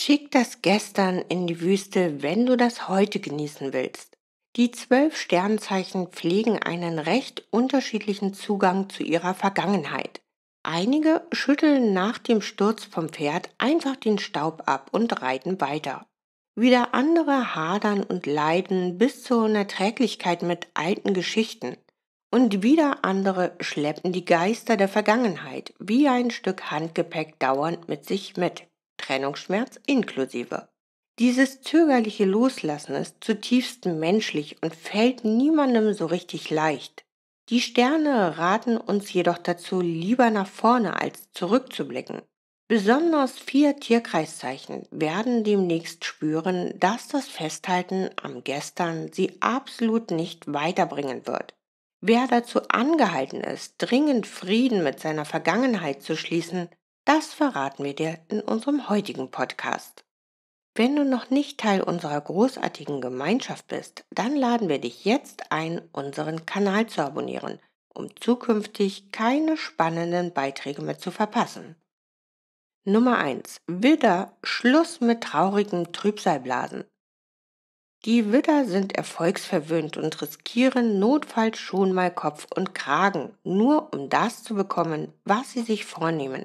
Schick das gestern in die Wüste, wenn du das heute genießen willst. Die zwölf Sternzeichen pflegen einen recht unterschiedlichen Zugang zu ihrer Vergangenheit. Einige schütteln nach dem Sturz vom Pferd einfach den Staub ab und reiten weiter. Wieder andere hadern und leiden bis zur Unerträglichkeit mit alten Geschichten. Und wieder andere schleppen die Geister der Vergangenheit wie ein Stück Handgepäck dauernd mit sich mit. Trennungsschmerz inklusive. Dieses zögerliche Loslassen ist zutiefst menschlich und fällt niemandem so richtig leicht. Die Sterne raten uns jedoch dazu, lieber nach vorne als zurückzublicken. Besonders vier Tierkreiszeichen werden demnächst spüren, dass das Festhalten am Gestern sie absolut nicht weiterbringen wird. Wer dazu angehalten ist, dringend Frieden mit seiner Vergangenheit zu schließen, das verraten wir dir in unserem heutigen Podcast. Wenn du noch nicht Teil unserer großartigen Gemeinschaft bist, dann laden wir dich jetzt ein, unseren Kanal zu abonnieren, um zukünftig keine spannenden Beiträge mehr zu verpassen. Nummer 1. Widder, Schluss mit traurigen Trübsalblasen. Die Widder sind erfolgsverwöhnt und riskieren notfalls schon mal Kopf und Kragen, nur um das zu bekommen, was sie sich vornehmen.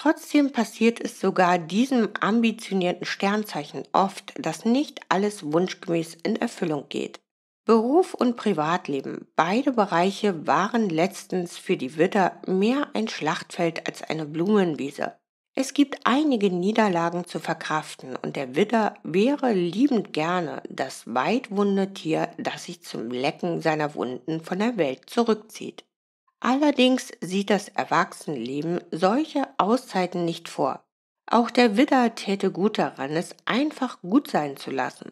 Trotzdem passiert es sogar diesem ambitionierten Sternzeichen oft, dass nicht alles wunschgemäß in Erfüllung geht. Beruf und Privatleben, beide Bereiche waren letztens für die Witter mehr ein Schlachtfeld als eine Blumenwiese. Es gibt einige Niederlagen zu verkraften und der Witter wäre liebend gerne das weitwunde Tier, das sich zum Lecken seiner Wunden von der Welt zurückzieht. Allerdings sieht das Erwachsenenleben solche Auszeiten nicht vor. Auch der Widder täte gut daran, es einfach gut sein zu lassen.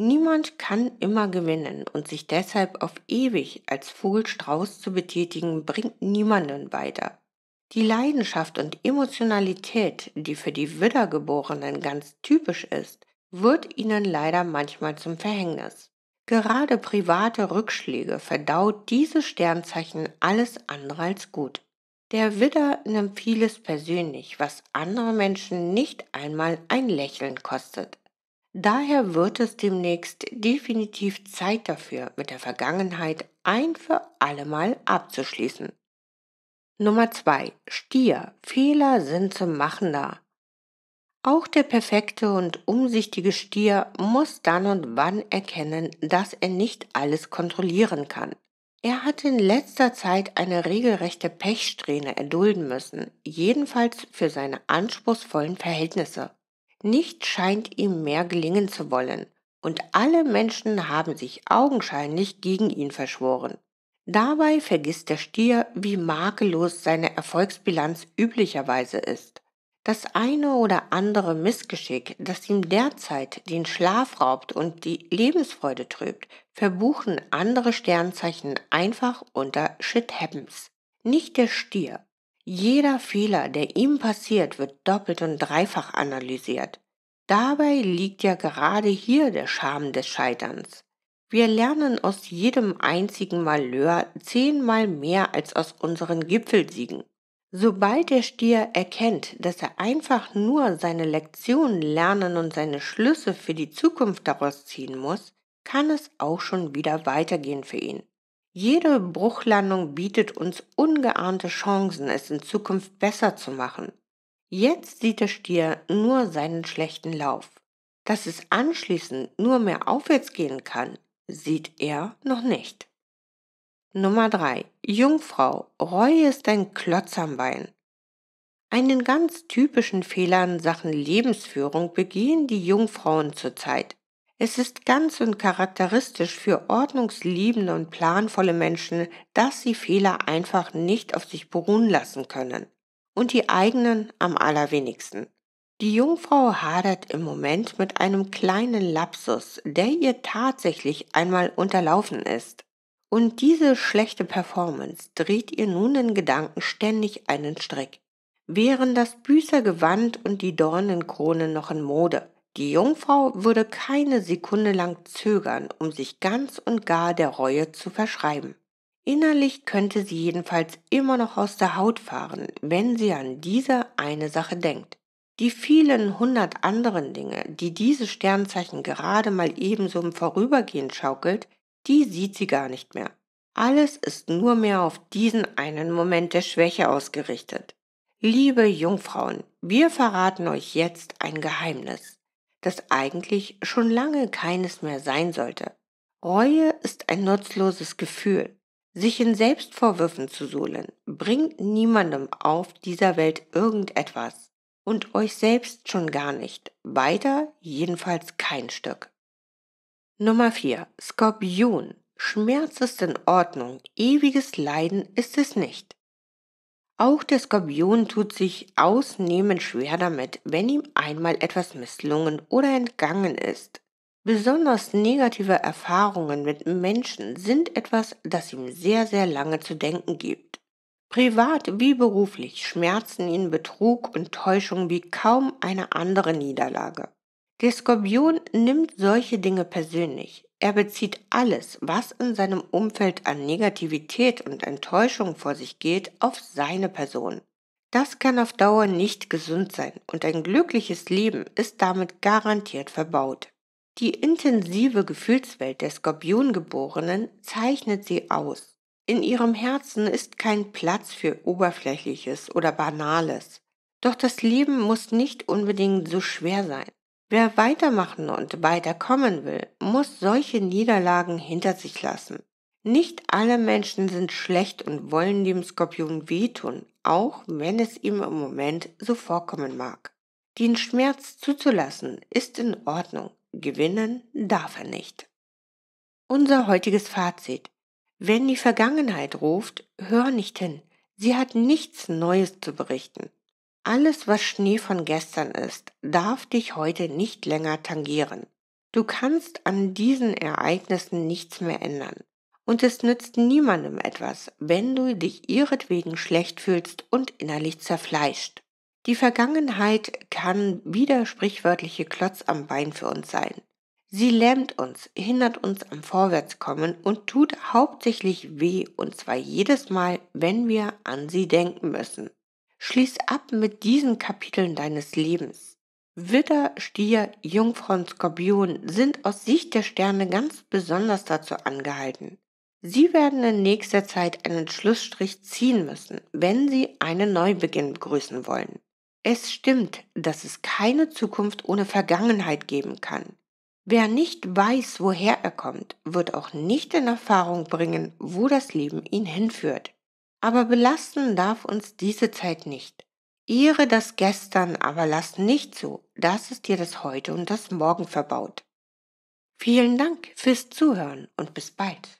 Niemand kann immer gewinnen und sich deshalb auf ewig als Vogelstrauß zu betätigen, bringt niemanden weiter. Die Leidenschaft und Emotionalität, die für die Widdergeborenen ganz typisch ist, wird ihnen leider manchmal zum Verhängnis. Gerade private Rückschläge verdaut dieses Sternzeichen alles andere als gut. Der Widder nimmt vieles persönlich, was andere Menschen nicht einmal ein Lächeln kostet. Daher wird es demnächst definitiv Zeit dafür, mit der Vergangenheit ein für allemal abzuschließen. Nummer 2. Stier. Fehler sind zum Machen da. Auch der perfekte und umsichtige Stier muss dann und wann erkennen, dass er nicht alles kontrollieren kann. Er hat in letzter Zeit eine regelrechte Pechsträhne erdulden müssen, jedenfalls für seine anspruchsvollen Verhältnisse. Nicht scheint ihm mehr gelingen zu wollen, und alle Menschen haben sich augenscheinlich gegen ihn verschworen. Dabei vergisst der Stier, wie makellos seine Erfolgsbilanz üblicherweise ist. Das eine oder andere Missgeschick, das ihm derzeit den Schlaf raubt und die Lebensfreude trübt, verbuchen andere Sternzeichen einfach unter Shit Happens. Nicht der Stier. Jeder Fehler, der ihm passiert, wird doppelt und dreifach analysiert. Dabei liegt ja gerade hier der Charme des Scheiterns. Wir lernen aus jedem einzigen Malheur zehnmal mehr als aus unseren Gipfelsiegen. Sobald der Stier erkennt, dass er einfach nur seine Lektionen lernen und seine Schlüsse für die Zukunft daraus ziehen muss, kann es auch schon wieder weitergehen für ihn. Jede Bruchlandung bietet uns ungeahnte Chancen, es in Zukunft besser zu machen. Jetzt sieht der Stier nur seinen schlechten Lauf. Dass es anschließend nur mehr aufwärts gehen kann, sieht er noch nicht. Nummer 3. Jungfrau, Reue ist ein Klotz am Bein. Einen ganz typischen Fehler in Sachen Lebensführung begehen die Jungfrauen zurzeit. Es ist ganz und charakteristisch für ordnungsliebende und planvolle Menschen, dass sie Fehler einfach nicht auf sich beruhen lassen können. Und die eigenen am allerwenigsten. Die Jungfrau hadert im Moment mit einem kleinen Lapsus, der ihr tatsächlich einmal unterlaufen ist. Und diese schlechte Performance dreht ihr nun in Gedanken ständig einen Strick. Wären das Büßergewand und die Dornenkrone noch in Mode, die Jungfrau würde keine Sekunde lang zögern, um sich ganz und gar der Reue zu verschreiben. Innerlich könnte sie jedenfalls immer noch aus der Haut fahren, wenn sie an diese eine Sache denkt. Die vielen hundert anderen Dinge, die dieses Sternzeichen gerade mal ebenso im Vorübergehen schaukelt, die sieht sie gar nicht mehr. Alles ist nur mehr auf diesen einen Moment der Schwäche ausgerichtet. Liebe Jungfrauen, wir verraten euch jetzt ein Geheimnis, das eigentlich schon lange keines mehr sein sollte. Reue ist ein nutzloses Gefühl. Sich in Selbstvorwürfen zu suhlen, bringt niemandem auf dieser Welt irgendetwas. Und euch selbst schon gar nicht. Weiter jedenfalls kein Stück. Nummer 4. Skorpion. Schmerz ist in Ordnung, ewiges Leiden ist es nicht. Auch der Skorpion tut sich ausnehmend schwer damit, wenn ihm einmal etwas misslungen oder entgangen ist. Besonders negative Erfahrungen mit Menschen sind etwas, das ihm sehr, sehr lange zu denken gibt. Privat wie beruflich schmerzen ihn Betrug und Täuschung wie kaum eine andere Niederlage. Der Skorpion nimmt solche Dinge persönlich. Er bezieht alles, was in seinem Umfeld an Negativität und Enttäuschung vor sich geht, auf seine Person. Das kann auf Dauer nicht gesund sein und ein glückliches Leben ist damit garantiert verbaut. Die intensive Gefühlswelt der Skorpiongeborenen zeichnet sie aus. In ihrem Herzen ist kein Platz für Oberflächliches oder Banales. Doch das Leben muss nicht unbedingt so schwer sein. Wer weitermachen und weiterkommen will, muss solche Niederlagen hinter sich lassen. Nicht alle Menschen sind schlecht und wollen dem Skorpion wehtun, auch wenn es ihm im Moment so vorkommen mag. Den Schmerz zuzulassen ist in Ordnung, gewinnen darf er nicht. Unser heutiges Fazit. Wenn die Vergangenheit ruft, hör nicht hin. Sie hat nichts Neues zu berichten. Alles, was Schnee von gestern ist, darf dich heute nicht länger tangieren. Du kannst an diesen Ereignissen nichts mehr ändern. Und es nützt niemandem etwas, wenn du dich ihretwegen schlecht fühlst und innerlich zerfleischt. Die Vergangenheit kann wieder sprichwörtliche Klotz am Bein für uns sein. Sie lähmt uns, hindert uns am Vorwärtskommen und tut hauptsächlich weh, und zwar jedes Mal, wenn wir an sie denken müssen. Schließ ab mit diesen Kapiteln deines Lebens. Widder, Stier, Jungfrau und Skorpion sind aus Sicht der Sterne ganz besonders dazu angehalten. Sie werden in nächster Zeit einen Schlussstrich ziehen müssen, wenn sie einen Neubeginn begrüßen wollen. Es stimmt, dass es keine Zukunft ohne Vergangenheit geben kann. Wer nicht weiß, woher er kommt, wird auch nicht in Erfahrung bringen, wo das Leben ihn hinführt. Aber belasten darf uns diese Zeit nicht. Ehre das Gestern, aber lass nicht zu, dass es dir das Heute und das Morgen verbaut. Vielen Dank fürs Zuhören und bis bald.